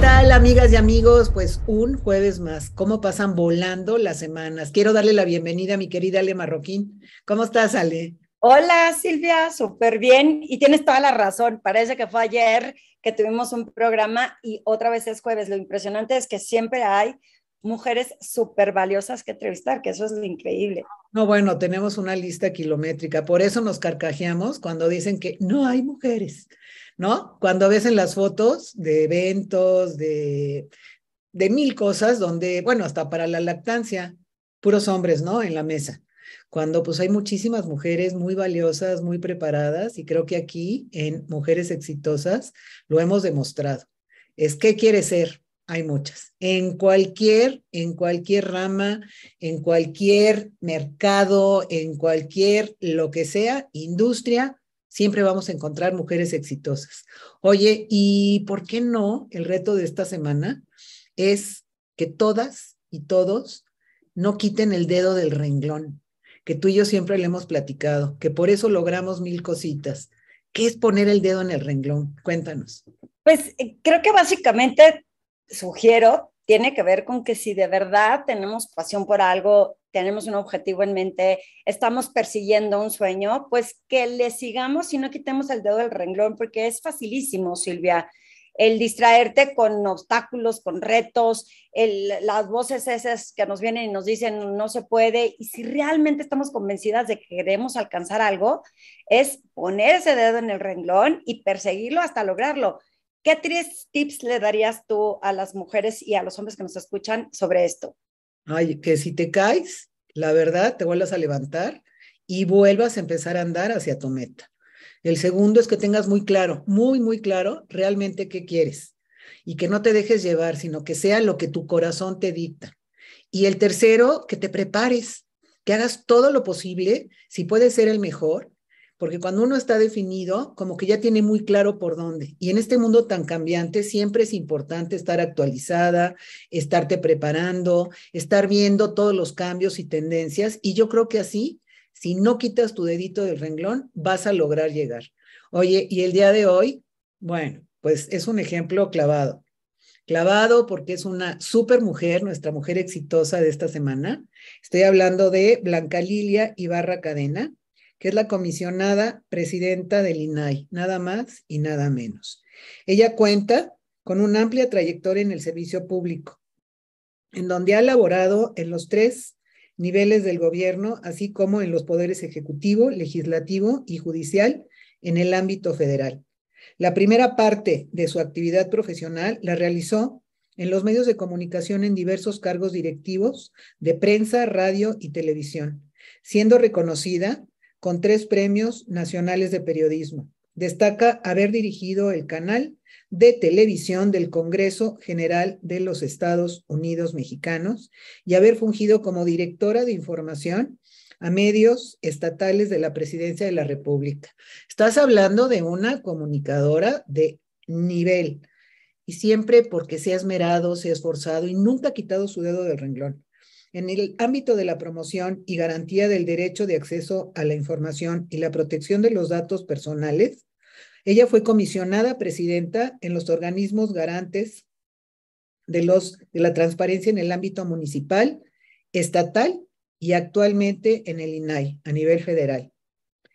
tal, amigas y amigos? Pues un jueves más. ¿Cómo pasan volando las semanas? Quiero darle la bienvenida a mi querida Ale Marroquín. ¿Cómo estás, Ale? Hola, Silvia, súper bien. Y tienes toda la razón. Parece que fue ayer que tuvimos un programa y otra vez es jueves. Lo impresionante es que siempre hay mujeres súper valiosas que entrevistar, que eso es lo increíble. No, bueno, tenemos una lista kilométrica, por eso nos carcajeamos cuando dicen que no hay mujeres. ¿no? Cuando ves en las fotos de eventos, de, de mil cosas, donde, bueno, hasta para la lactancia, puros hombres, ¿no? En la mesa. Cuando pues hay muchísimas mujeres muy valiosas, muy preparadas, y creo que aquí en Mujeres Exitosas lo hemos demostrado. Es que quiere ser, hay muchas. En cualquier, en cualquier rama, en cualquier mercado, en cualquier lo que sea, industria, siempre vamos a encontrar mujeres exitosas. Oye, ¿y por qué no? El reto de esta semana es que todas y todos no quiten el dedo del renglón, que tú y yo siempre le hemos platicado, que por eso logramos mil cositas. ¿Qué es poner el dedo en el renglón? Cuéntanos. Pues eh, creo que básicamente sugiero, tiene que ver con que si de verdad tenemos pasión por algo tenemos un objetivo en mente, estamos persiguiendo un sueño, pues que le sigamos y no quitemos el dedo del renglón, porque es facilísimo, Silvia, el distraerte con obstáculos, con retos, las voces esas que nos vienen y nos dicen no se puede, y si realmente estamos convencidas de que queremos alcanzar algo, es poner ese dedo en el renglón y perseguirlo hasta lograrlo. ¿Qué tres tips le darías tú a las mujeres y a los hombres que nos escuchan sobre esto? Ay, que si te caes, la verdad, te vuelvas a levantar y vuelvas a empezar a andar hacia tu meta. El segundo es que tengas muy claro, muy, muy claro realmente qué quieres y que no te dejes llevar, sino que sea lo que tu corazón te dicta. Y el tercero, que te prepares, que hagas todo lo posible, si puedes ser el mejor, porque cuando uno está definido, como que ya tiene muy claro por dónde. Y en este mundo tan cambiante, siempre es importante estar actualizada, estarte preparando, estar viendo todos los cambios y tendencias. Y yo creo que así, si no quitas tu dedito del renglón, vas a lograr llegar. Oye, y el día de hoy, bueno, pues es un ejemplo clavado. Clavado porque es una super mujer, nuestra mujer exitosa de esta semana. Estoy hablando de Blanca Lilia Ibarra Cadena que es la comisionada presidenta del INAI, nada más y nada menos. Ella cuenta con una amplia trayectoria en el servicio público, en donde ha laborado en los tres niveles del gobierno, así como en los poderes ejecutivo, legislativo y judicial en el ámbito federal. La primera parte de su actividad profesional la realizó en los medios de comunicación en diversos cargos directivos de prensa, radio y televisión, siendo reconocida con tres premios nacionales de periodismo. Destaca haber dirigido el canal de televisión del Congreso General de los Estados Unidos Mexicanos y haber fungido como directora de información a medios estatales de la Presidencia de la República. Estás hablando de una comunicadora de nivel y siempre porque se ha esmerado, se ha esforzado y nunca ha quitado su dedo del renglón en el ámbito de la promoción y garantía del derecho de acceso a la información y la protección de los datos personales, ella fue comisionada presidenta en los organismos garantes de, los, de la transparencia en el ámbito municipal, estatal y actualmente en el INAI a nivel federal.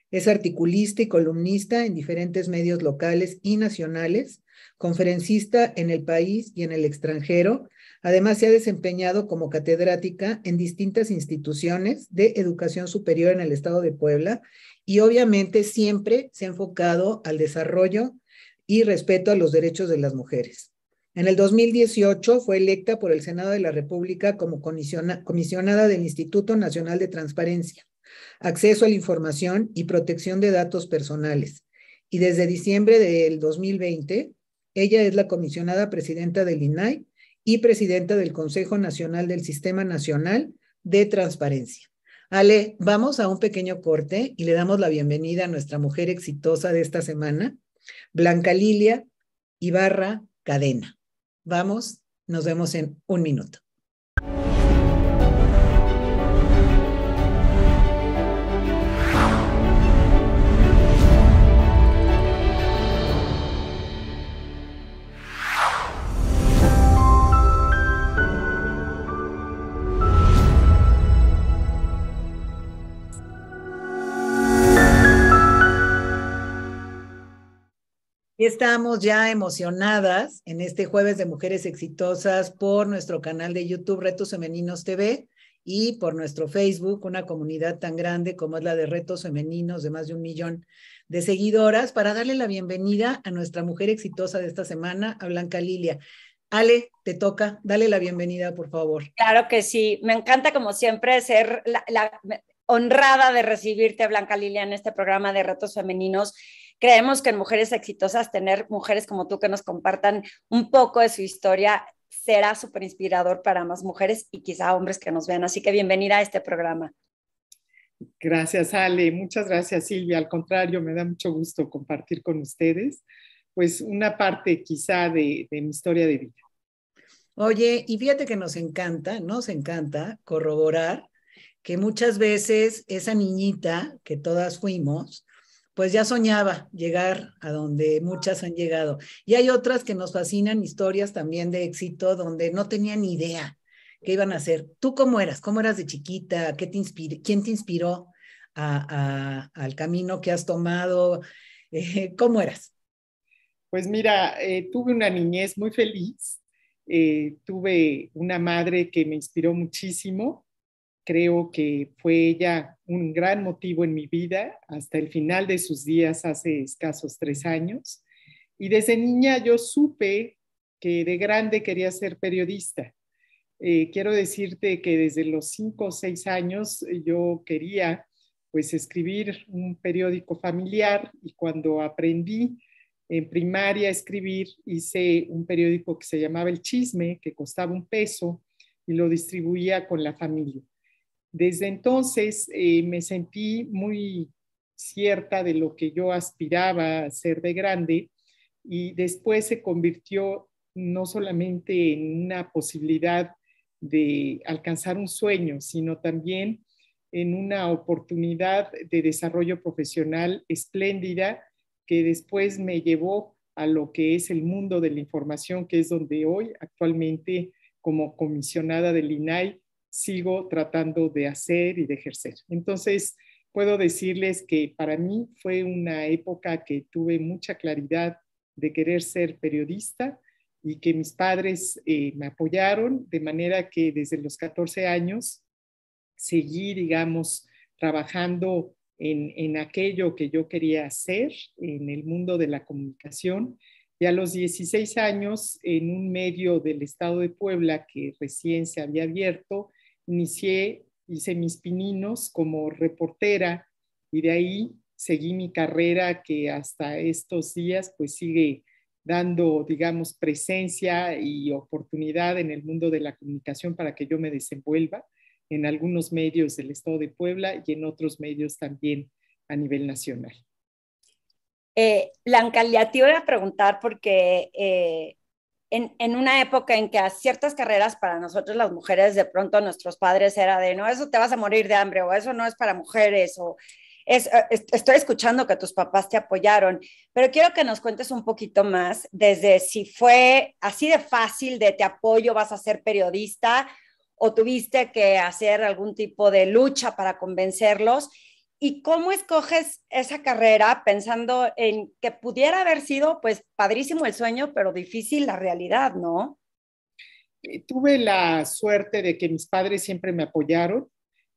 Es articulista y columnista en diferentes medios locales y nacionales, conferencista en el país y en el extranjero Además, se ha desempeñado como catedrática en distintas instituciones de educación superior en el estado de Puebla y obviamente siempre se ha enfocado al desarrollo y respeto a los derechos de las mujeres. En el 2018 fue electa por el Senado de la República como comisionada del Instituto Nacional de Transparencia, Acceso a la Información y Protección de Datos Personales. Y desde diciembre del 2020, ella es la comisionada presidenta del INAI y presidenta del Consejo Nacional del Sistema Nacional de Transparencia. Ale, vamos a un pequeño corte y le damos la bienvenida a nuestra mujer exitosa de esta semana, Blanca Lilia Ibarra Cadena. Vamos, nos vemos en un minuto. Estamos ya emocionadas en este jueves de Mujeres Exitosas por nuestro canal de YouTube Retos Femeninos TV y por nuestro Facebook, una comunidad tan grande como es la de Retos Femeninos de más de un millón de seguidoras, para darle la bienvenida a nuestra mujer exitosa de esta semana, a Blanca Lilia. Ale, te toca, dale la bienvenida, por favor. Claro que sí, me encanta como siempre ser la, honrada de recibirte, Blanca Lilia, en este programa de Retos Femeninos creemos que en Mujeres Exitosas tener mujeres como tú que nos compartan un poco de su historia será súper inspirador para más mujeres y quizá hombres que nos vean. Así que bienvenida a este programa. Gracias, Ale. Muchas gracias, Silvia. Al contrario, me da mucho gusto compartir con ustedes, pues una parte quizá de, de mi historia de vida. Oye, y fíjate que nos encanta, nos encanta corroborar que muchas veces esa niñita que todas fuimos, pues ya soñaba llegar a donde muchas han llegado. Y hay otras que nos fascinan, historias también de éxito, donde no tenían ni idea qué iban a hacer. ¿Tú cómo eras? ¿Cómo eras de chiquita? ¿Quién te inspiró al camino que has tomado? Eh, ¿Cómo eras? Pues mira, eh, tuve una niñez muy feliz. Eh, tuve una madre que me inspiró muchísimo creo que fue ella un gran motivo en mi vida hasta el final de sus días hace escasos tres años. Y desde niña yo supe que de grande quería ser periodista. Eh, quiero decirte que desde los cinco o seis años eh, yo quería pues escribir un periódico familiar y cuando aprendí en primaria a escribir hice un periódico que se llamaba El Chisme, que costaba un peso y lo distribuía con la familia. Desde entonces eh, me sentí muy cierta de lo que yo aspiraba a ser de grande y después se convirtió no solamente en una posibilidad de alcanzar un sueño, sino también en una oportunidad de desarrollo profesional espléndida que después me llevó a lo que es el mundo de la información, que es donde hoy actualmente como comisionada del INAI sigo tratando de hacer y de ejercer. Entonces, puedo decirles que para mí fue una época que tuve mucha claridad de querer ser periodista y que mis padres eh, me apoyaron, de manera que desde los 14 años seguí, digamos, trabajando en, en, aquello que yo quería hacer en el mundo de la comunicación. Y a los 16 años, en un medio del estado de Puebla que recién se había abierto, inicié, hice mis pininos como reportera y de ahí seguí mi carrera que hasta estos días pues sigue dando, digamos, presencia y oportunidad en el mundo de la comunicación para que yo me desenvuelva en algunos medios del Estado de Puebla y en otros medios también a nivel nacional. Eh, Blanca, ya te iba a preguntar porque eh, en, una época en que a ciertas carreras para nosotros las mujeres, de pronto nuestros padres era de, no, eso te vas a morir de hambre o eso no es para mujeres o eh, estoy escuchando que tus papás te apoyaron, pero quiero que nos cuentes un poquito más desde si fue así de fácil de te apoyo, vas a ser periodista o tuviste que hacer algún tipo de lucha para convencerlos ¿Y cómo escoges esa carrera pensando en que pudiera haber sido, pues, padrísimo el sueño, pero difícil la realidad, ¿no? Eh, tuve la suerte de que mis padres siempre me apoyaron.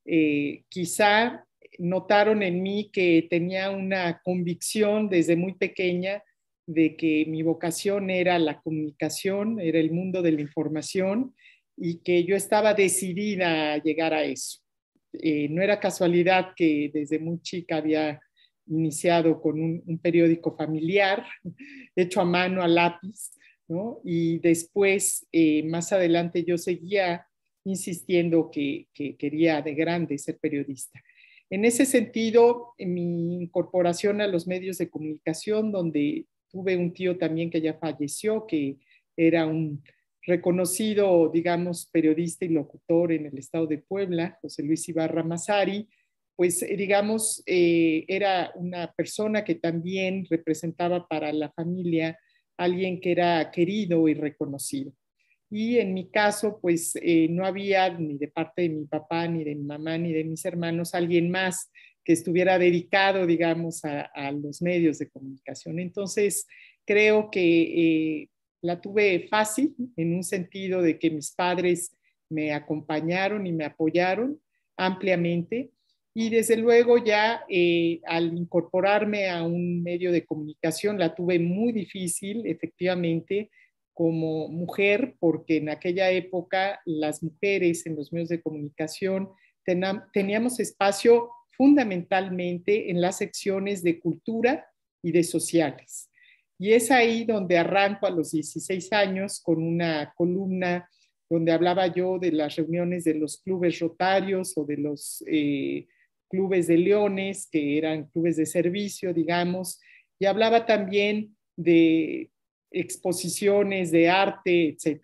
Eh, quizá notaron en mí que tenía una convicción desde muy pequeña de que mi vocación era la comunicación, era el mundo de la información y que yo estaba decidida a llegar a eso. Eh, no era casualidad que desde muy chica había iniciado con un, periódico familiar hecho a mano, a lápiz, Y después, eh, más adelante, yo seguía insistiendo que, quería de grande ser periodista. En ese sentido, mi incorporación a los medios de comunicación, donde tuve un tío también que ya falleció, que era un reconocido, digamos, periodista y locutor en el estado de Puebla, José Luis Ibarra Mazari, pues eh, digamos, eh, era una persona que también representaba para la familia alguien que era querido y reconocido. Y en mi caso, pues eh, no había ni de parte de mi papá, ni de mi mamá, ni de mis hermanos, alguien más que estuviera dedicado, digamos, a, los medios de comunicación. Entonces, creo que la tuve fácil en un sentido de que mis padres me acompañaron y me apoyaron ampliamente. Y desde luego ya eh, al incorporarme a un medio de comunicación la tuve muy difícil, efectivamente, como mujer, porque en aquella época las mujeres en los medios de comunicación teníamos espacio fundamentalmente en las secciones de cultura y de sociales. Y es ahí donde arranco a los 16 años con una columna donde hablaba yo de las reuniones de los clubes rotarios o de los eh, clubes de leones, que eran clubes de servicio, digamos, y hablaba también de exposiciones de arte, etc.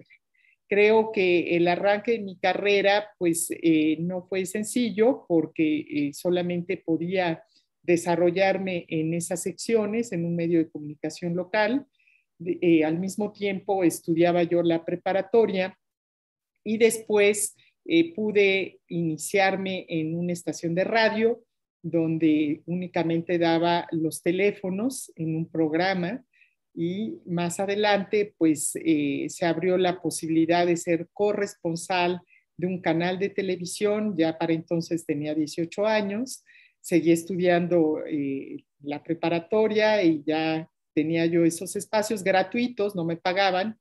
Creo que el arranque de mi carrera pues eh, no fue sencillo porque eh, solamente podía desarrollarme en esas secciones, en un medio de comunicación local. Eh, al mismo tiempo estudiaba yo la preparatoria y después eh, pude iniciarme en una estación de radio donde únicamente daba los teléfonos en un programa y más adelante pues eh, se abrió la posibilidad de ser corresponsal de un canal de televisión, ya para entonces tenía 18 años, seguí estudiando eh, la preparatoria y ya tenía yo esos espacios gratuitos, no me pagaban,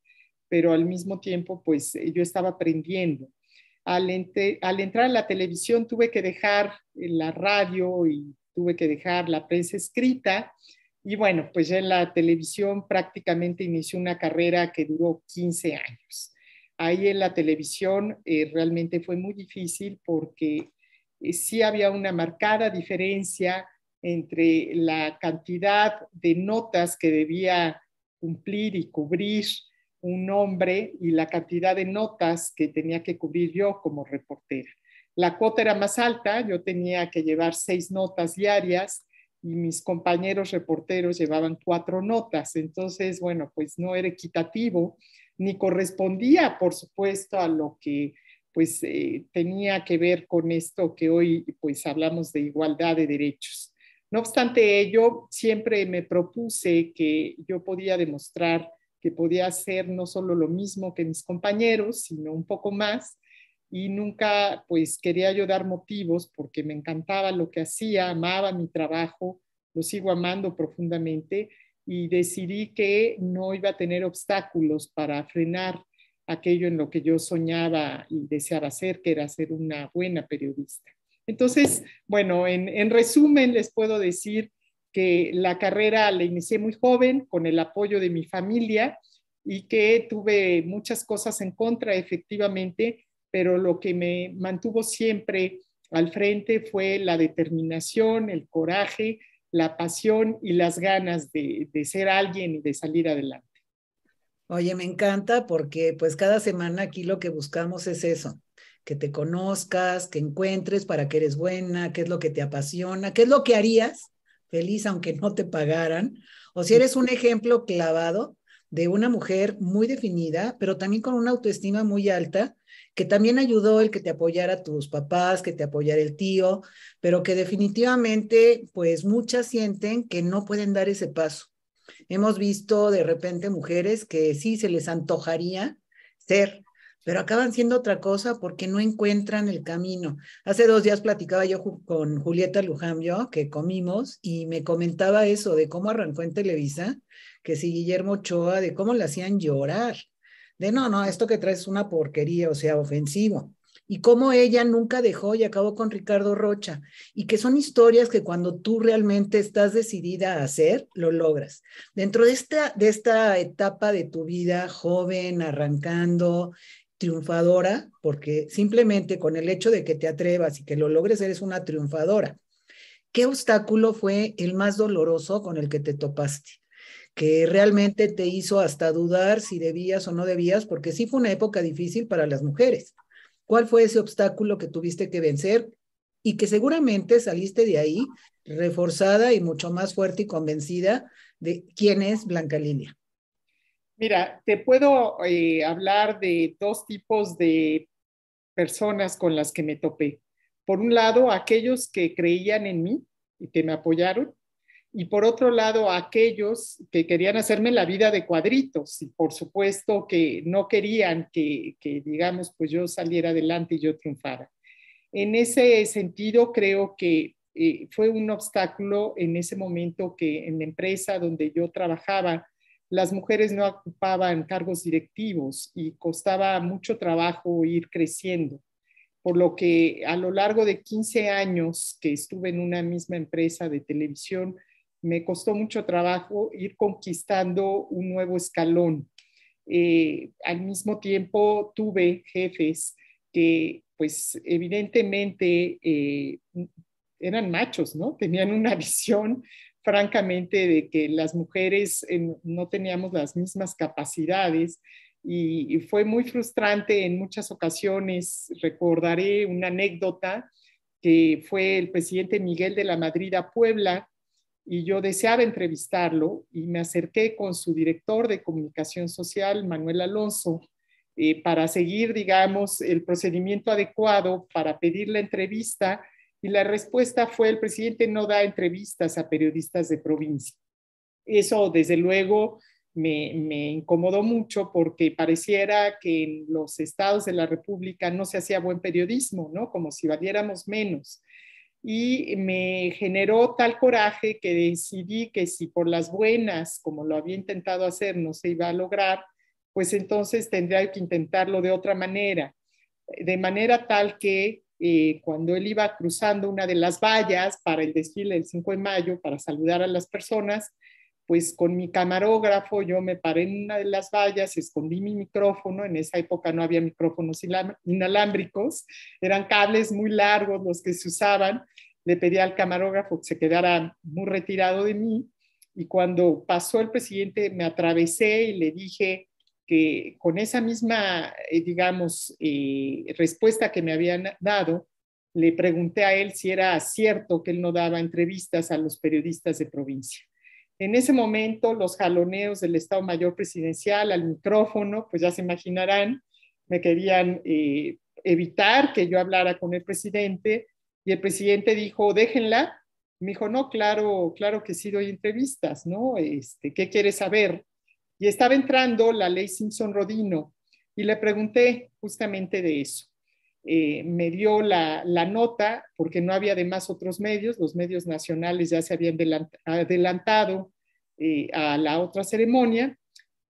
pero al mismo tiempo pues eh, yo estaba aprendiendo. Al, entrar a la televisión tuve que dejar eh, la radio y tuve que dejar la prensa escrita y bueno, pues ya en la televisión prácticamente inició una carrera que duró 15 años. Ahí en la televisión realmente fue muy difícil porque eh, sí había una marcada diferencia entre la cantidad de notas que debía cumplir y cubrir un hombre y la cantidad de notas que tenía que cubrir yo como reportera. La cuota era más alta, yo tenía que llevar seis notas diarias y mis compañeros reporteros llevaban cuatro notas. Entonces, bueno, pues no era equitativo ni correspondía, por supuesto, a lo que pues eh, tenía que ver con esto que hoy pues hablamos de igualdad de derechos. No obstante ello, siempre me propuse que yo podía demostrar que podía hacer no solo lo mismo que mis compañeros, sino un poco más. Y nunca pues quería yo dar motivos porque me encantaba lo que hacía, amaba mi trabajo, lo sigo amando profundamente y decidí que no iba a tener obstáculos para frenar aquello en lo que yo soñaba y deseaba hacer, que era ser una buena periodista. Entonces, bueno, en, resumen les puedo decir que la carrera la inicié muy joven con el apoyo de mi familia y que tuve muchas cosas en contra, efectivamente, pero lo que me mantuvo siempre al frente fue la determinación, el coraje, la pasión y las ganas de ser alguien y de salir adelante. Oye, me encanta porque pues cada semana aquí lo que buscamos es eso, que te conozcas, que encuentres para qué eres buena, qué es lo que te apasiona, qué es lo que harías feliz aunque no te pagaran, o si eres un ejemplo clavado de una mujer muy definida, pero también con una autoestima muy alta, que también ayudó el que te apoyara tus papás, que te apoyara el tío, pero que definitivamente pues muchas sienten que no pueden dar ese paso Hemos visto de repente mujeres que sí se les antojaría ser, pero acaban siendo otra cosa porque no encuentran el camino. Hace dos días platicaba yo con Julieta Lujambio, que comimos, y me comentaba eso de cómo arrancó en Televisa, que si Guillermo Ochoa, de cómo le hacían llorar, de no, no, esto que traes es una porquería, o sea, ofensivo y cómo ella nunca dejó y acabó con Ricardo Rocha, y que son historias que cuando tú realmente estás decidida a hacer, lo logras. Dentro de esta, de esta etapa de tu vida, joven, arrancando, triunfadora, porque simplemente con el hecho de que te atrevas y que lo logres, eres una triunfadora. ¿Qué obstáculo fue el más doloroso con el que te topaste? que realmente te hizo hasta dudar si debías o no debías, porque sí fue una época difícil para las mujeres. ¿Cuál fue ese obstáculo que tuviste que vencer y que seguramente saliste de ahí reforzada y mucho más fuerte y convencida de quién es Blanca Lilia? Mira, te puedo eh, hablar de dos tipos de personas con las que me topé. Por un lado, aquellos que creían en mí y que me apoyaron, y por otro lado aquellos que querían hacerme la vida de cuadritos y por supuesto que no querían que, digamos, pues yo saliera adelante y yo triunfara. En ese sentido, creo que eh, fue un obstáculo en ese momento que en la empresa donde yo trabajaba, las mujeres no ocupaban cargos directivos y costaba mucho trabajo ir creciendo por lo que a lo largo de 15 años que estuve en una misma empresa de televisión, me costó mucho trabajo ir conquistando un nuevo escalón. Eh, al mismo tiempo tuve jefes que pues evidentemente eh, eran machos, ¿no? Tenían una visión francamente de que las mujeres eh, no teníamos las mismas capacidades y, y, fue muy frustrante en muchas ocasiones. Recordaré una anécdota que fue el presidente Miguel de la Madrid a Puebla y yo deseaba entrevistarlo y me acerqué con su director de comunicación social, Manuel Alonso, eh, para seguir, digamos, el procedimiento adecuado para pedir la entrevista y la respuesta fue el presidente no da entrevistas a periodistas de provincia. Eso, desde luego, me, me incomodó mucho porque pareciera que en los estados de la República no se hacía buen periodismo, ¿no? Como si valiéramos menos y me generó tal coraje que decidí que si por las buenas, como lo había intentado hacer, no se iba a lograr, pues entonces tendría que intentarlo de otra manera, de manera tal que eh, cuando él iba cruzando una de las vallas para el desfile del 5 de mayo, para saludar a las personas, pues con mi camarógrafo yo me paré en una de las vallas, escondí mi micrófono, en esa época no había micrófonos inalámbricos, eran cables muy largos los que se usaban, le pedí al camarógrafo que se quedara muy retirado de mí y cuando pasó el presidente me atravesé y le dije que con esa misma, eh, digamos, eh, respuesta que me habían dado, le pregunté a él si era cierto que él no daba entrevistas a los periodistas de provincia. En ese momento, los jaloneos del Estado Mayor Presidencial al micrófono, pues ya se imaginarán, me querían eh, evitar que yo hablara con el presidente y el presidente dijo, déjenla. Me dijo, no, claro, claro que sí doy entrevistas, ¿no? Este, ¿Qué quiere saber? Y estaba entrando la ley Simpson-Rodino y le pregunté justamente de eso. Eh, me dio la, nota, porque no había además otros medios, los medios nacionales ya se habían adelantado eh, a la otra ceremonia,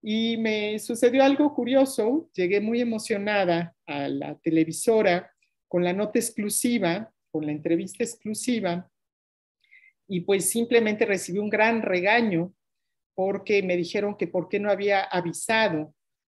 y me sucedió algo curioso, llegué muy emocionada a la televisora con la nota exclusiva, con la entrevista exclusiva, y pues simplemente recibí un gran regaño porque me dijeron que por qué no había avisado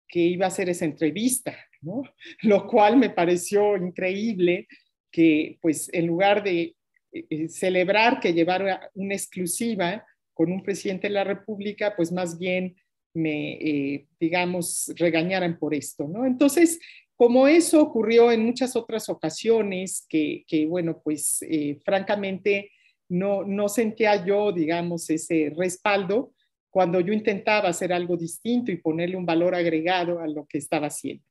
que iba a hacer esa entrevista Lo cual me pareció increíble que, pues, en lugar de eh, eh, celebrar que llevara una exclusiva con un presidente de la República, pues más bien me, eh, digamos, regañaran por esto, ¿no? Entonces, como eso ocurrió en muchas otras ocasiones, que, bueno, pues francamente no, no sentía yo, digamos, ese respaldo cuando yo intentaba hacer algo distinto y ponerle un valor agregado a lo que estaba haciendo.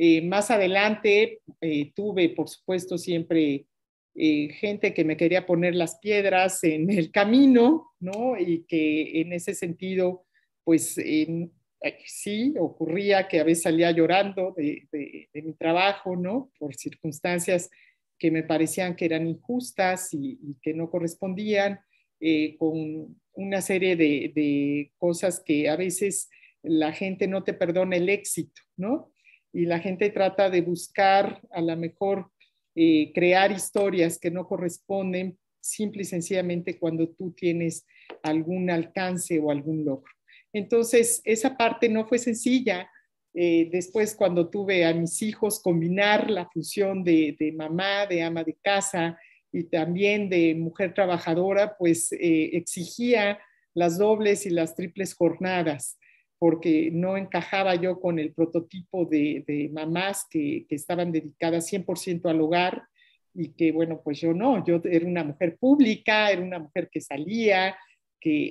Eh, más adelante eh, tuve, por supuesto, siempre eh, gente que me quería poner las piedras en el camino, ¿no? Y que en ese sentido, pues sí, ocurría que a veces salía llorando de, mi trabajo, ¿no? Por circunstancias que me parecían que eran injustas y, que no correspondían, con una serie de, de cosas que a veces la gente no te perdona el éxito, ¿no? y la gente trata de buscar a lo mejor eh, crear historias que no corresponden simple y sencillamente cuando tú tienes algún alcance o algún logro. Entonces, esa parte no fue sencilla. Eh, después, cuando tuve a mis hijos, combinar la función de, mamá, de ama de casa y también de mujer trabajadora, pues eh, exigía las dobles y las triples jornadas porque no encajaba yo con el prototipo de, de mamás que, que, estaban dedicadas 100% al hogar y que, bueno, pues yo no, yo era una mujer pública, era una mujer que salía, que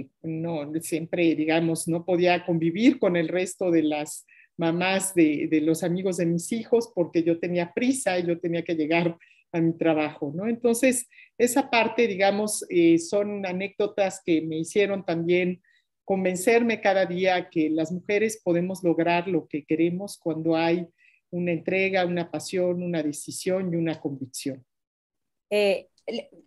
eh, no siempre, digamos, no podía convivir con el resto de las mamás de, de los amigos de mis hijos porque yo tenía prisa y yo tenía que llegar a mi trabajo, ¿no? Entonces, esa parte, digamos, eh, son anécdotas que me hicieron también convencerme cada día que las mujeres podemos lograr lo que queremos cuando hay una entrega, una pasión, una decisión y una convicción. Eh,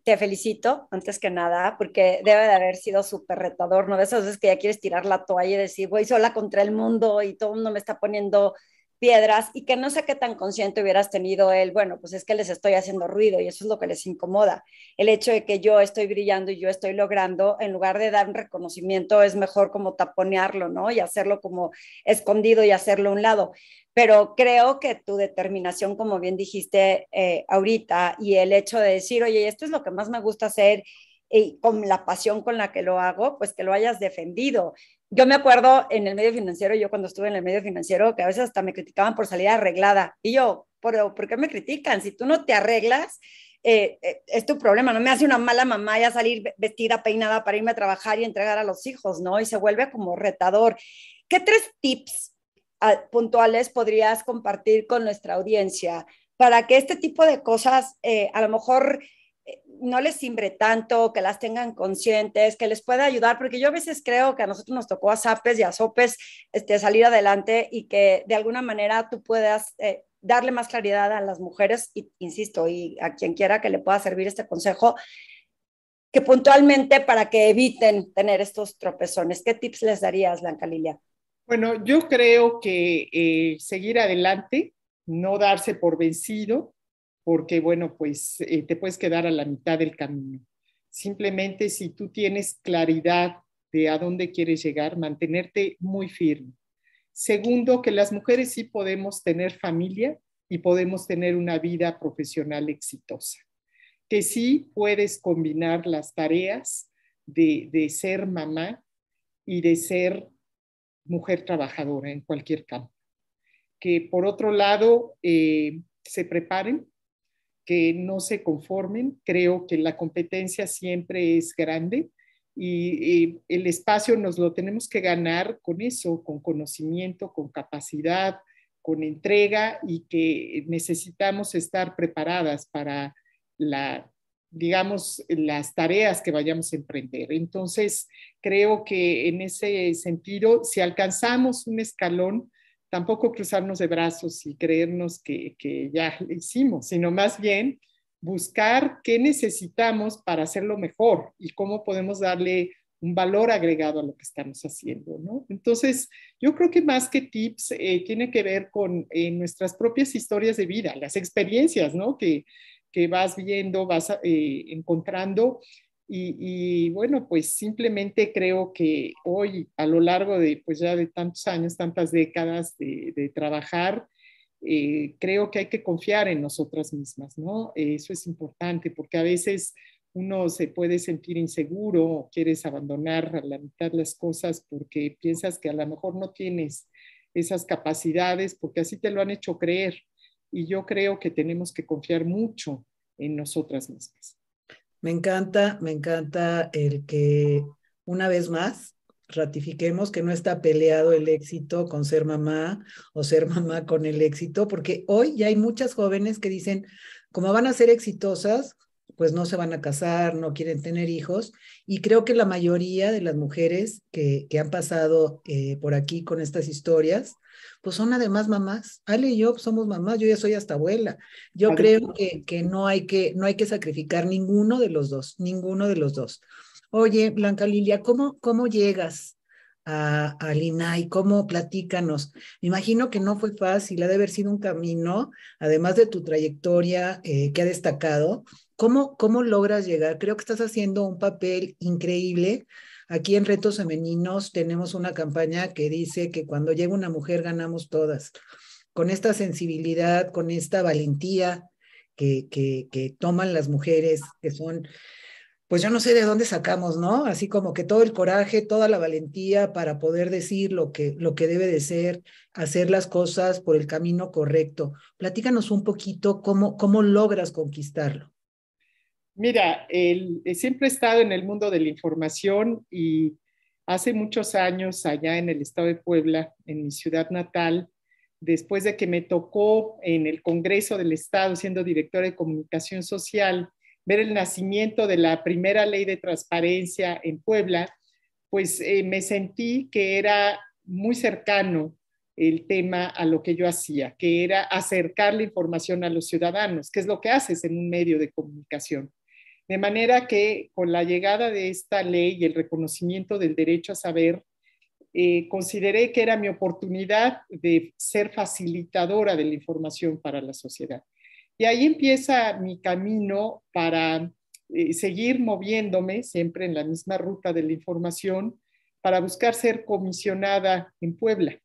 te felicito, antes que nada, porque debe de haber sido súper retador, ¿no? De esas veces que ya quieres tirar la toalla y decir, voy sola contra el mundo y todo el mundo me está poniendo piedras y que no sé qué tan consciente hubieras tenido él, bueno, pues es que les estoy haciendo ruido y eso es lo que les incomoda. El hecho de que yo estoy brillando y yo estoy logrando, en lugar de dar un reconocimiento, es mejor como taponearlo, ¿no? Y hacerlo como escondido y hacerlo a un lado. Pero creo que tu determinación, como bien dijiste eh, ahorita, y el hecho de decir, oye, esto es lo que más me gusta hacer y con la pasión con la que lo hago, pues que lo hayas defendido. Yo me acuerdo en el medio financiero, yo cuando estuve en el medio financiero, que a veces hasta me criticaban por salir arreglada. Y yo, ¿por, qué me critican? Si tú no te arreglas, eh, eh, es tu problema. No me hace una mala mamá ya salir vestida, peinada para irme a trabajar y entregar a los hijos, ¿no? Y se vuelve como retador. ¿Qué tres tips ah, puntuales podrías compartir con nuestra audiencia para que este tipo de cosas, eh, a lo mejor no les simbre tanto, que las tengan conscientes, que les pueda ayudar, porque yo a veces creo que a nosotros nos tocó a sapes y a sopes este, salir adelante y que de alguna manera tú puedas eh, darle más claridad a las mujeres, y, insisto, y a quien quiera que le pueda servir este consejo, que puntualmente para que eviten tener estos tropezones. ¿Qué tips les darías, Blanca Lilia? Bueno, yo creo que eh, seguir adelante, no darse por vencido, porque bueno, pues eh, te puedes quedar a la mitad del camino. Simplemente si tú tienes claridad de a dónde quieres llegar, mantenerte muy firme. Segundo, que las mujeres sí podemos tener familia y podemos tener una vida profesional exitosa, que sí puedes combinar las tareas de, ser mamá y de ser mujer trabajadora en cualquier campo. Que por otro lado, eh, se preparen que no se conformen. Creo que la competencia siempre es grande y, el espacio nos lo tenemos que ganar con eso, con conocimiento, con capacidad, con entrega y que necesitamos estar preparadas para la digamos, las tareas que vayamos a emprender. Entonces, creo que en ese sentido, si alcanzamos un escalón, tampoco cruzarnos de brazos y creernos que, que ya lo hicimos, sino más bien buscar qué necesitamos para hacerlo mejor y cómo podemos darle un valor agregado a lo que estamos haciendo, Entonces, yo creo que más que tips, eh, tiene que ver con eh, nuestras propias historias de vida, las experiencias, ¿no? Que, que vas viendo, vas eh, encontrando y, bueno, pues simplemente creo que hoy, a lo largo de, pues ya de tantos años, tantas décadas de, trabajar, eh, creo que hay que confiar en nosotras mismas, ¿no? Eso es importante porque a veces uno se puede sentir inseguro quieres abandonar a la mitad las cosas porque piensas que a lo mejor no tienes esas capacidades porque así te lo han hecho creer. Y yo creo que tenemos que confiar mucho en nosotras mismas. Me encanta, me encanta el que una vez más ratifiquemos que no está peleado el éxito con ser mamá o ser mamá con el éxito, porque hoy ya hay muchas jóvenes que dicen, como van a ser exitosas, pues no se van a casar, no quieren tener hijos. Y creo que la mayoría de las mujeres que, que han pasado eh, por aquí con estas historias, pues son además mamás. Ale y yo somos mamás, yo ya soy hasta abuela. Yo creo que, que, no hay que no hay que sacrificar ninguno de los dos, ninguno de los dos. Oye, Blanca Lilia, ¿cómo, cómo llegas a, a ¿Cómo platícanos? Me imagino que no fue fácil, ha de haber sido un camino, además de tu trayectoria eh, que ha destacado, ¿Cómo, logras llegar? Creo que estás haciendo un papel increíble. Aquí en Retos Femeninos tenemos una campaña que dice que cuando llega una mujer ganamos todas. Con esta sensibilidad, con esta valentía que, que, que toman las mujeres, que son, pues yo no sé de dónde sacamos, ¿no? Así como que todo el coraje, toda la valentía para poder decir lo que, lo que debe de ser, hacer las cosas por el camino correcto. Platícanos un poquito cómo, cómo logras conquistarlo. Mira, eh, siempre he estado en el mundo de la información y hace muchos años allá en el estado de Puebla, en mi ciudad natal, después de que me tocó en el Congreso del Estado, siendo directora de comunicación social, ver el nacimiento de la primera ley de transparencia en Puebla, pues eh, me sentí que era muy cercano el tema a lo que yo hacía, que era acercar la información a los ciudadanos, que es lo que haces en un medio de comunicación. De manera que con la llegada de esta ley y el reconocimiento del derecho a saber, eh, consideré que era mi oportunidad de ser facilitadora de la información para la sociedad. Y ahí empieza mi camino para eh, seguir moviéndome siempre en la misma ruta de la información para buscar ser comisionada en Puebla.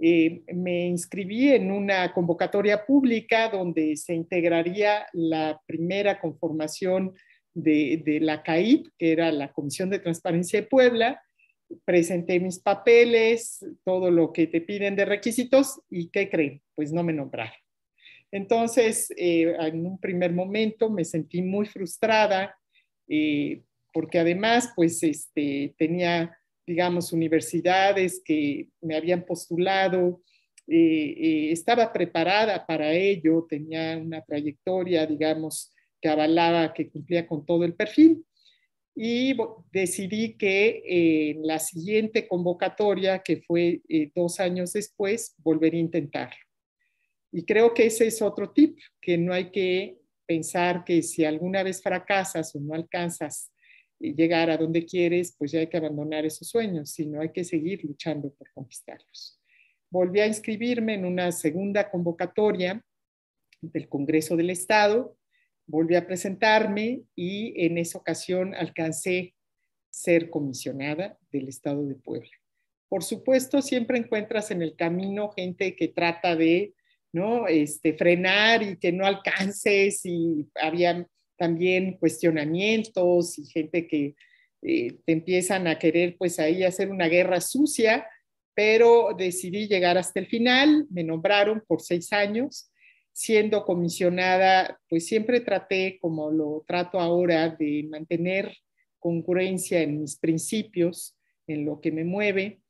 Eh, me inscribí en una convocatoria pública donde se integraría la primera conformación de, la CAIP, que era la Comisión de Transparencia de Puebla. Presenté mis papeles, todo lo que te piden de requisitos y ¿qué creen? Pues no me nombraron. Entonces, eh, en un primer momento me sentí muy frustrada eh, porque además, pues, este, tenía digamos, universidades que me habían postulado. Eh, eh, estaba preparada para ello, tenía una trayectoria, digamos, que avalaba que cumplía con todo el perfil. Y decidí que eh, en la siguiente convocatoria, que fue dos años después, volvería a intentarlo. Y creo que ese es otro tip, que no hay que pensar que si alguna vez fracasas o no alcanzas eh, llegar a donde quieres, pues ya hay que abandonar esos sueños, sino hay que seguir luchando por conquistarlos. Volví a inscribirme en una segunda convocatoria del Congreso del Estado, volví a presentarme y en esa ocasión alcancé ser comisionada del Estado de Puebla. Por supuesto, siempre encuentras en el camino gente que trata de ¿no? Este, frenar y que no alcances y había también cuestionamientos y gente que eh, te empiezan a querer pues ahí hacer una guerra sucia, pero decidí llegar hasta el final, me nombraron por seis años, siendo comisionada, pues siempre traté, como lo trato ahora, de mantener concurrencia en mis principios, en lo que me mueve,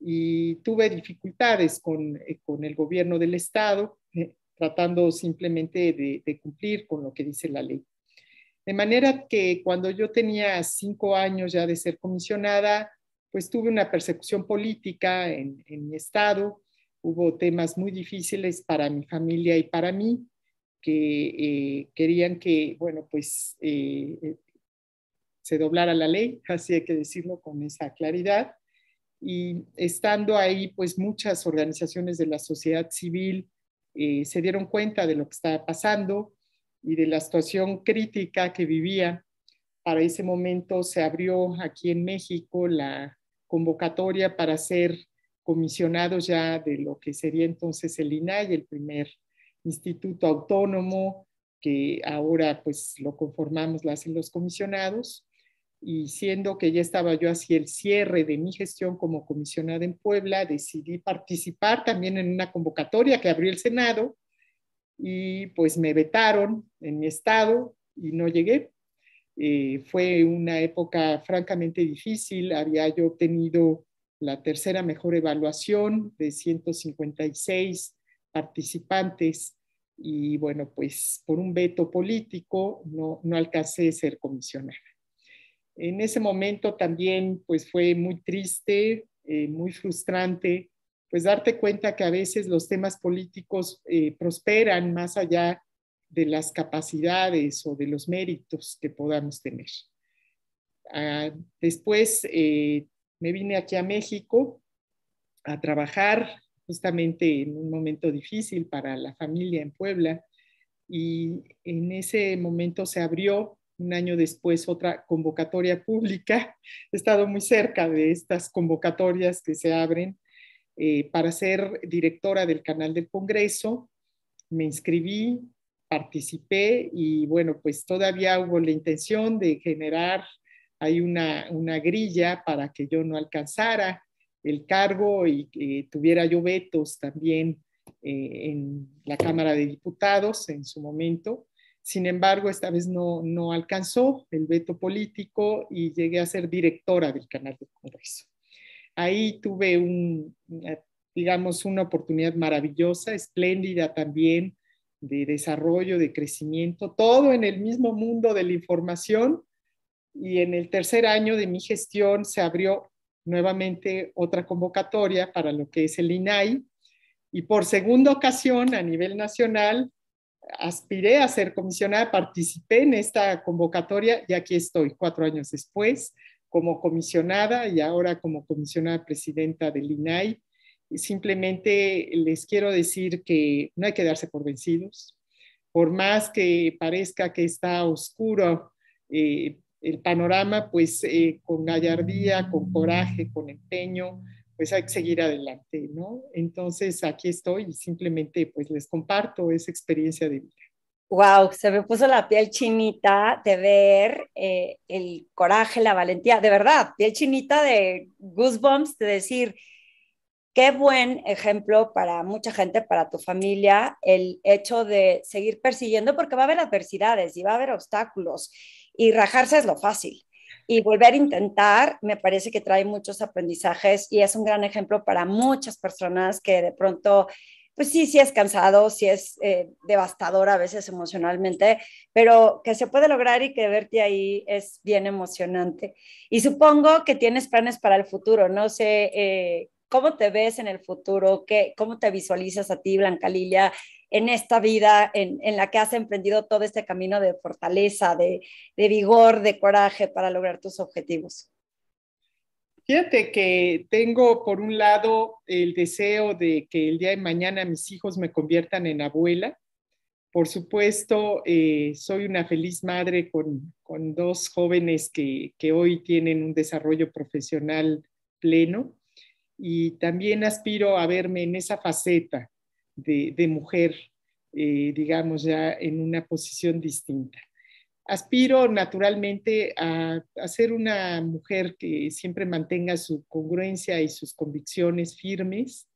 y tuve dificultades con, eh, con el gobierno del Estado, eh, tratando simplemente de cumplir con lo que dice la ley. De manera que cuando yo tenía cinco años ya de ser comisionada, pues tuve una persecución política en, mi estado, hubo temas muy difíciles para mi familia y para mí, que eh, querían que, bueno, pues eh, eh, se doblara la ley, así hay que decirlo con esa claridad. Y estando ahí, pues muchas organizaciones de la sociedad civil se dieron cuenta de lo que estaba pasando y de la situación crítica que vivía. Para ese momento se abrió aquí en México la convocatoria para ser comisionado ya de lo que sería entonces el INAI, el primer instituto autónomo que ahora pues lo conformamos lo hacen los comisionados y siendo que ya estaba yo hacia el cierre de mi gestión como comisionada en Puebla, decidí participar también en una convocatoria que abrió el Senado y pues me vetaron en mi estado y no llegué. Eh, fue una época francamente difícil, había yo obtenido la tercera mejor evaluación de 156 participantes y bueno, pues por un veto político no, no alcancé a ser comisionada. En ese momento también pues fue muy triste, eh, muy frustrante pues darte cuenta que a veces los temas políticos eh, prosperan más allá de las capacidades o de los méritos que podamos tener. Ah, después eh, me vine aquí a México a trabajar justamente en un momento difícil para la familia en Puebla y en ese momento se abrió un año después otra convocatoria pública. He estado muy cerca de estas convocatorias que se abren eh, para ser directora del canal del Congreso. Me inscribí, participé y bueno, pues todavía hubo la intención de generar hay una, grilla para que yo no alcanzara el cargo y tuviera yo vetos también eh, en la Cámara de Diputados en su momento. Sin embargo, esta vez no, no alcanzó el veto político y llegué a ser directora del canal del Congreso. Ahí tuve eh, digamos, una oportunidad maravillosa, espléndida también, de desarrollo, de crecimiento, todo en el mismo mundo de la información. Y en el tercer año de mi gestión se abrió nuevamente otra convocatoria para lo que es el INAI. Y por segunda ocasión a nivel nacional, aspiré a ser comisionada, participé en esta convocatoria y aquí estoy cuatro años después como comisionada y ahora como comisionada presidenta del INAI. Simplemente les quiero decir que no hay que darse por vencidos. Por más que parezca que está oscuro eh, el panorama, pues eh, con gallardía, con coraje, con empeño, pues hay que seguir adelante, ¿no? Entonces aquí estoy y simplemente pues les comparto esa experiencia de vida. Wow, se me puso la piel chinita de ver eh, el coraje, la valentía, de verdad, piel chinita de goosebumps, de decir, qué buen ejemplo para mucha gente, para tu familia, el hecho de seguir persiguiendo, porque va a haber adversidades y va a haber obstáculos, y rajarse es lo fácil. Y volver a intentar, me parece que trae muchos aprendizajes y es un gran ejemplo para muchas personas que de pronto pues sí, sí es cansado, sí es eh, devastador a veces emocionalmente, pero que se puede lograr y que verte ahí es bien emocionante. Y supongo que tienes planes para el futuro, no sé, eh, ¿cómo te ves en el futuro? ¿Qué, ¿Cómo te visualizas a ti, Blanca Lilia, en esta vida en, la que has emprendido todo este camino de fortaleza, de vigor, de coraje para lograr tus objetivos? Fíjate que tengo por un lado el deseo de que el día de mañana mis hijos me conviertan en abuela. Por supuesto, eh, soy una feliz madre con, dos jóvenes que, hoy tienen un desarrollo profesional pleno y también aspiro a verme en esa faceta de, mujer, eh, digamos, ya en una posición distinta aspiro naturalmente a, ser una mujer que siempre mantenga su congruencia y sus convicciones firmes,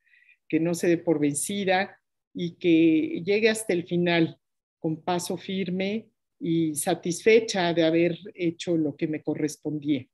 que no se dé por vencida y que llegue hasta el final con paso firme y satisfecha de haber hecho lo que me correspondía.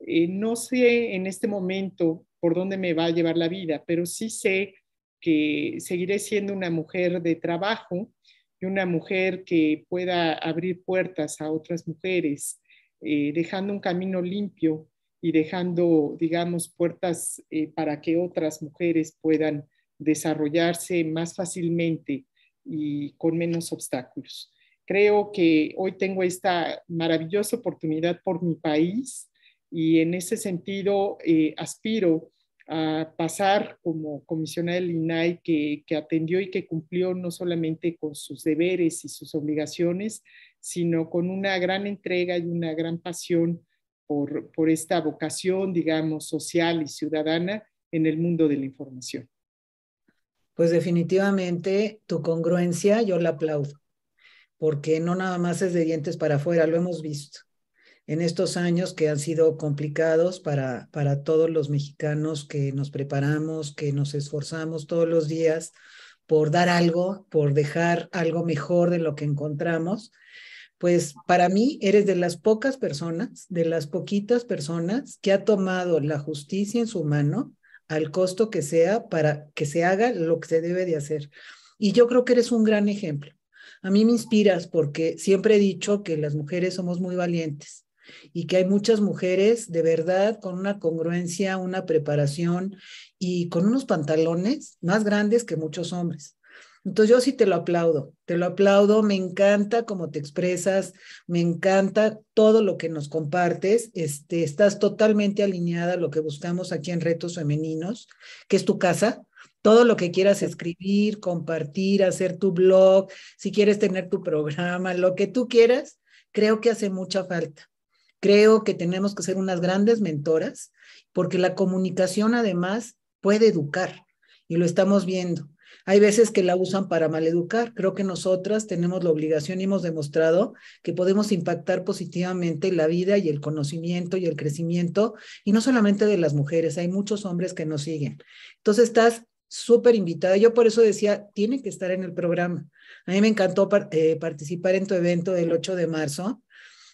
Eh, no sé en este momento por dónde me va a llevar la vida, pero sí sé que seguiré siendo una mujer de trabajo, y una mujer que pueda abrir puertas a otras mujeres, eh, dejando un camino limpio y dejando, digamos, puertas eh, para que otras mujeres puedan desarrollarse más fácilmente y con menos obstáculos. Creo que hoy tengo esta maravillosa oportunidad por mi país y en ese sentido eh, aspiro a pasar como comisionada del INAI que, que, atendió y que cumplió no solamente con sus deberes y sus obligaciones, sino con una gran entrega y una gran pasión por, por esta vocación, digamos, social y ciudadana en el mundo de la información. Pues definitivamente tu congruencia yo la aplaudo, porque no nada más es de dientes para afuera, lo hemos visto en estos años que han sido complicados para, para todos los mexicanos que nos preparamos, que nos esforzamos todos los días por dar algo, por dejar algo mejor de lo que encontramos, pues para mí eres de las pocas personas, de las poquitas personas que ha tomado la justicia en su mano al costo que sea para que se haga lo que se debe de hacer. Y yo creo que eres un gran ejemplo. A mí me inspiras porque siempre he dicho que las mujeres somos muy valientes y que hay muchas mujeres de verdad con una congruencia, una preparación y con unos pantalones más grandes que muchos hombres. Entonces yo sí te lo aplaudo, te lo aplaudo, me encanta cómo te expresas, me encanta todo lo que nos compartes, este, estás totalmente alineada a lo que buscamos aquí en Retos Femeninos, que es tu casa, todo lo que quieras escribir, compartir, hacer tu blog, si quieres tener tu programa, lo que tú quieras, creo que hace mucha falta. Creo que tenemos que ser unas grandes mentoras porque la comunicación además puede educar y lo estamos viendo. Hay veces que la usan para maleducar. Creo que nosotras tenemos la obligación y hemos demostrado que podemos impactar positivamente la vida y el conocimiento y el crecimiento, y no solamente de las mujeres, hay muchos hombres que nos siguen. Entonces estás súper invitada. Yo por eso decía, tiene que estar en el programa. A mí me encantó eh, participar en tu evento del 8 de marzo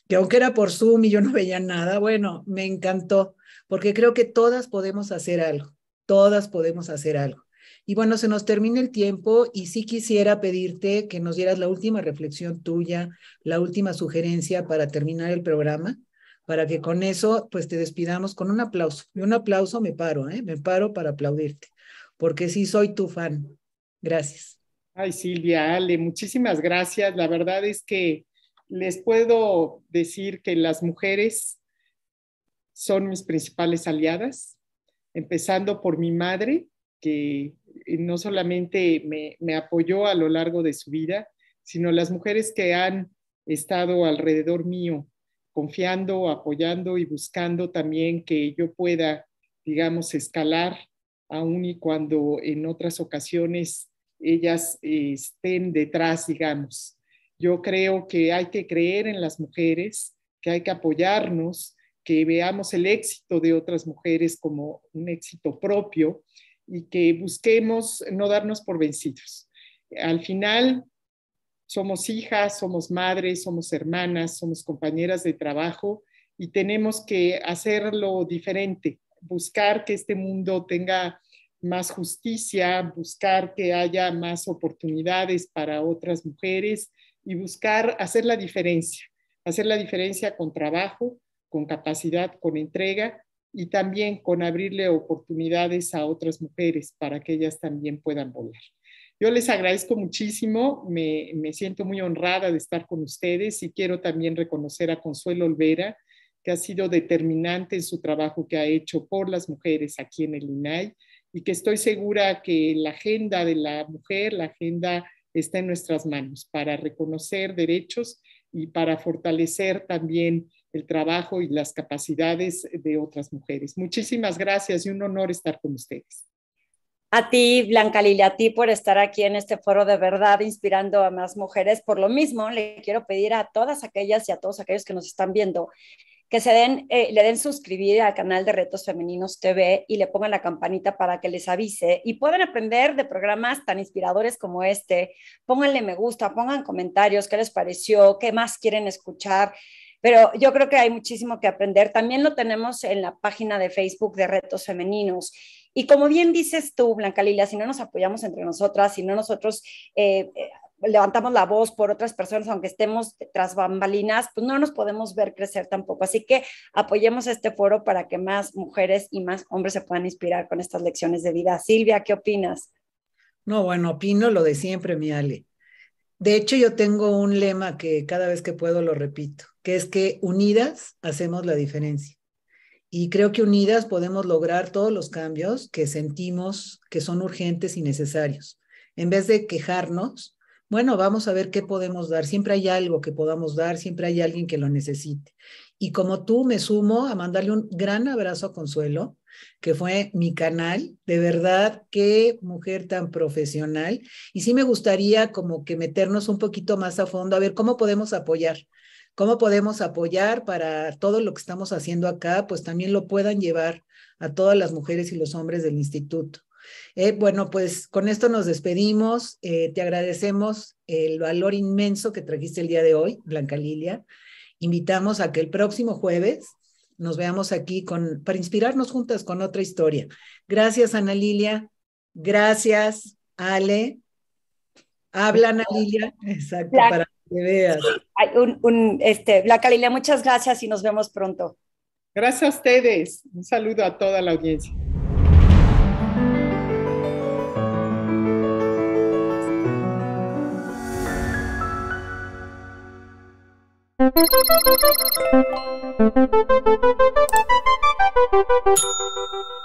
que aunque era por Zoom y yo no veía nada, bueno, me encantó, porque creo que todas podemos hacer algo, todas podemos hacer algo. Y bueno, se nos termina el tiempo y sí quisiera pedirte que nos dieras la última reflexión tuya, la última sugerencia para terminar el programa, para que con eso pues te despidamos con un aplauso. Y un aplauso me paro, ¿eh? me paro para aplaudirte, porque sí soy tu fan. Gracias. Ay, Silvia, Ale, muchísimas gracias. La verdad es que les puedo decir que las mujeres son mis principales aliadas, empezando por mi madre, que no solamente me, apoyó a lo largo de su vida, sino las mujeres que han estado alrededor mío, confiando, apoyando y buscando también que yo pueda, digamos, escalar aun y cuando en otras ocasiones ellas eh, estén detrás, digamos. Yo creo que hay que creer en las mujeres, que hay que apoyarnos, que veamos el éxito de otras mujeres como un éxito propio y que busquemos no darnos por vencidos. Al final, somos hijas, somos madres, somos hermanas, somos compañeras de trabajo y tenemos que hacerlo diferente, buscar que este mundo tenga más justicia, buscar que haya más oportunidades para otras mujeres y buscar hacer la diferencia, hacer la diferencia con trabajo, con capacidad, con entrega y también con abrirle oportunidades a otras mujeres para que ellas también puedan volar. Yo les agradezco muchísimo, me, me siento muy honrada de estar con ustedes y quiero también reconocer a Consuelo Olvera, que ha sido determinante en su trabajo que ha hecho por las mujeres aquí en el INAI y que estoy segura que la agenda de la mujer, la agenda está en nuestras manos para reconocer derechos y para fortalecer también el trabajo y las capacidades de otras mujeres. Muchísimas gracias y un honor estar con ustedes. A ti, Blanca Lilia, a ti por estar aquí en este foro de verdad inspirando a más mujeres. Por lo mismo, le quiero pedir a todas aquellas y a todos aquellos que nos están viendo que se den, eh, le den suscribir al canal de Retos Femeninos TV y le pongan la campanita para que les avise y puedan aprender de programas tan inspiradores como este. Pónganle me gusta, pongan comentarios, qué les pareció, qué más quieren escuchar. Pero yo creo que hay muchísimo que aprender. También lo tenemos en la página de Facebook de Retos Femeninos. Y como bien dices tú, Blanca Lila, si no nos apoyamos entre nosotras, si no nosotros eh, eh, levantamos la voz por otras personas, aunque estemos tras bambalinas, pues no nos podemos ver crecer tampoco. Así que apoyemos este foro para que más mujeres y más hombres se puedan inspirar con estas lecciones de vida. Silvia, ¿qué opinas? No, bueno, opino lo de siempre, mi Ale. De hecho, yo tengo un lema que cada vez que puedo lo repito, que es que unidas hacemos la diferencia. Y creo que unidas podemos lograr todos los cambios que sentimos que son urgentes y necesarios. En vez de quejarnos, bueno, vamos a ver qué podemos dar. Siempre hay algo que podamos dar, siempre hay alguien que lo necesite. Y como tú, me sumo a mandarle un gran abrazo a Consuelo, que fue mi canal. De verdad, qué mujer tan profesional. Y sí me gustaría como que meternos un poquito más a fondo, a ver cómo podemos apoyar cómo podemos apoyar para todo lo que estamos haciendo acá, pues también lo puedan llevar a todas las mujeres y los hombres del instituto. Eh, bueno, pues con esto nos despedimos. Eh, te agradecemos el valor inmenso que trajiste el día de hoy, Blanca Lilia. Invitamos a que el próximo jueves nos veamos aquí con, para inspirarnos juntas con otra historia. Gracias, Ana Lilia. Gracias, Ale. Habla, Ana Lilia. Exacto, para que veas. Un, este, Blanca Lilia, muchas gracias y nos vemos pronto. Gracias a ustedes. Un saludo a toda la audiencia. Thank you.